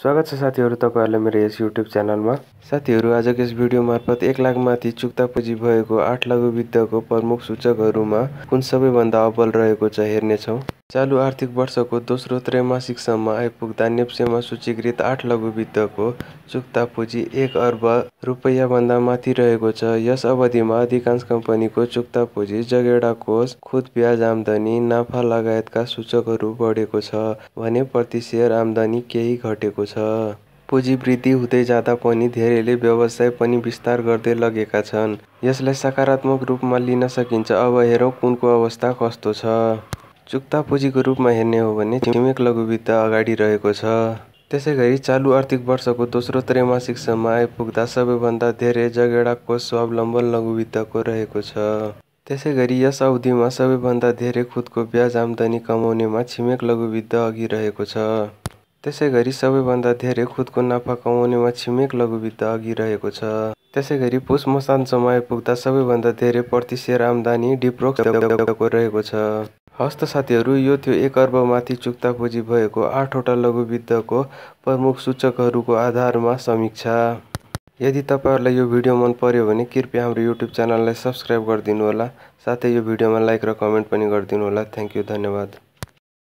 स्वागत छ साथीहरू तपाईँहरूलाई मेरो यस युट्युब च्यानलमा साथीहरू आजको यस भिडियो मार्फत एक लाखमाथि चुक्ता पुँजी भएको आठ लघु वित्तको प्रमुख सूचकहरूमा कुन सबैभन्दा अब्बल रहेको छ हेर्नेछौँ चालु आर्थिक वर्षको दोस्रो त्रैमासिकसम्म आइपुग्दा नेप्सेमा सूचीकृत आठ लघु वित्तको चुक्ता पुँजी एक अर्ब रुपैयाँभन्दा माथि रहेको छ यस अवधिमा अधिकांश कम्पनीको चुक्ता पुँजी जगेडा कोष खुद ब्याज आम्दानी नाफा लगायतका सूचकहरू बढेको छ भने प्रति सेयर आम्दानी केही घटेको छ पुँजी वृद्धि हुँदै जाँदा पनि धेरैले व्यवसाय पनि विस्तार गर्दै लगेका छन् यसलाई सकारात्मक रूपमा लिन सकिन्छ अब हेरौँ कुनको अवस्था कस्तो छ चुक्ता पुँजीको रूपमा हेर्ने हो भने छिमेक लघुवित्त अगाडि रहेको छ त्यसै गरी चालु आर्थिक वर्षको दोस्रो त्रैमासिकसम्म आइपुग्दा सबैभन्दा धेरै जगेडाको स्वावलम्बन लघुवित्तको रहेको छ त्यसै गरी यस अवधिमा सबैभन्दा धेरै खुदको ब्याज आम्दानी कमाउनेमा छिमेक लघुवित्त अघि रहेको छ त्यसै गरी सबैभन्दा धेरै खुदको नाफा कमाउनेमा छिमेक लघुवित्त अघि रहेको छ त्यसै गरी पुस समय आइपुग्दा सबैभन्दा धेरै प्रतिशेयर आम्दानी डिप्रोक्सको रहेको छ हस्त साथीहरू यो थियो एक अर्बमाथि चुक्ता पुँजी भएको आठवटा लघुवित्तको प्रमुख सूचकहरूको आधारमा समीक्षा यदि तपाईँहरूलाई यो भिडियो मन पर्यो भने कृपया हाम्रो युट्युब च्यानललाई सब्सक्राइब होला साथै यो भिडियोमा लाइक र कमेन्ट पनि गरिदिनुहोला थ्याङ्क यू धन्यवाद